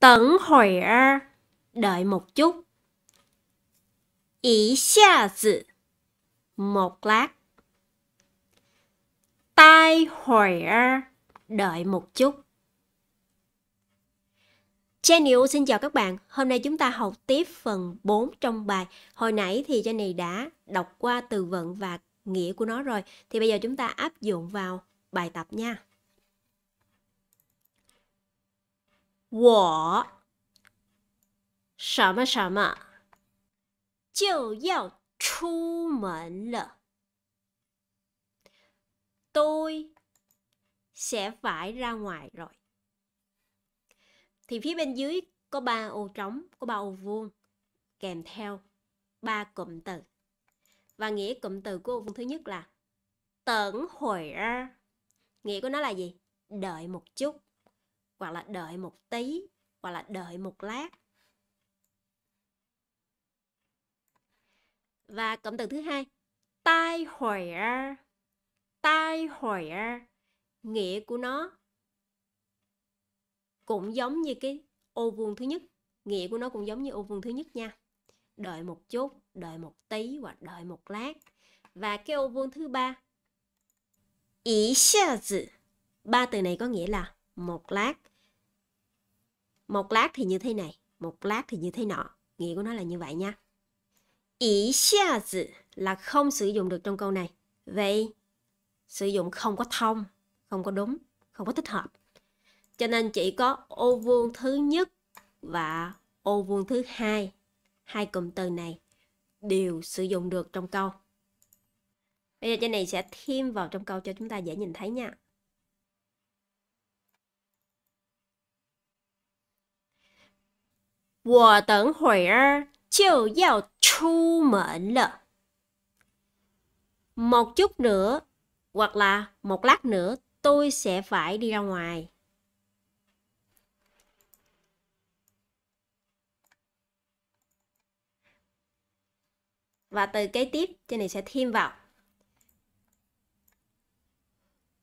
Tẩn hồi er, đợi một chút. Ý xa zi, một lát. Tai hồi er, đợi một chút. Jenny xin chào các bạn. Hôm nay chúng ta học tiếp phần 4 trong bài. Hồi nãy thì Jenny đã đọc qua từ vựng và nghĩa của nó rồi. Thì bây giờ chúng ta áp dụng vào bài tập nha. 我什么什么就要出门了。Tôi sẽ phải ra ngoài rồi. Thì phía bên dưới có ba ô trống, có ba ô vuông kèm theo ba cụm từ. Và nghĩa cụm từ của ô vuông thứ nhất là tẩn hồi er. Nghĩa của nó là gì? Đợi một chút hoặc là đợi một tí hoặc là đợi một lát và cụm từ thứ hai tai hồi tai hồi nghĩa của nó cũng giống như cái ô vuông thứ nhất nghĩa của nó cũng giống như ô vuông thứ nhất nha đợi một chút đợi một tí hoặc đợi một lát và cái ô vuông thứ ba ý ba từ này có nghĩa là một lát một lát thì như thế này một lát thì như thế nọ nghĩa của nó là như vậy nha ý xa zi là không sử dụng được trong câu này vậy sử dụng không có thông không có đúng không có thích hợp cho nên chỉ có ô vuông thứ nhất và ô vuông thứ hai hai cụm từ này đều sử dụng được trong câu bây giờ trên này sẽ thêm vào trong câu cho chúng ta dễ nhìn thấy nha 我等会儿就要出门了。Một chút nữa hoặc là một lát nữa tôi sẽ phải đi ra ngoài. Và từ kế tiếp trên này sẽ thêm vào.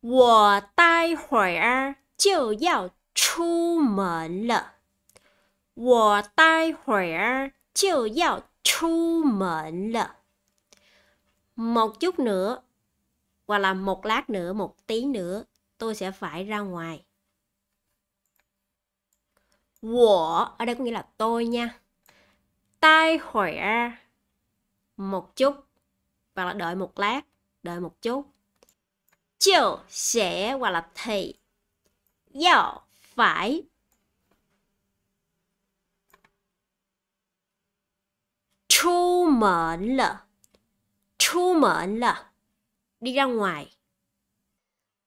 我待会儿就要出门了。我待会儿就要出门了。Một chút nữa, hoặc là một lát nữa, một tí nữa, tôi sẽ phải ra ngoài. 我 ở đây có nghĩa là tôi nha. 待会儿 một chút hoặc là đợi một lát, đợi một chút. Chiều sẽ hoặc là thì. Giao phải mệnh là Chu mệnh là Đi ra ngoài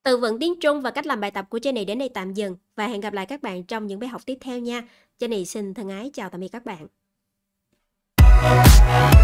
từ vựng tiếng Trung và cách làm bài tập của Jenny đến đây tạm dừng và hẹn gặp lại các bạn trong những bài học tiếp theo nha. Jenny xin thân ái chào tạm biệt các bạn.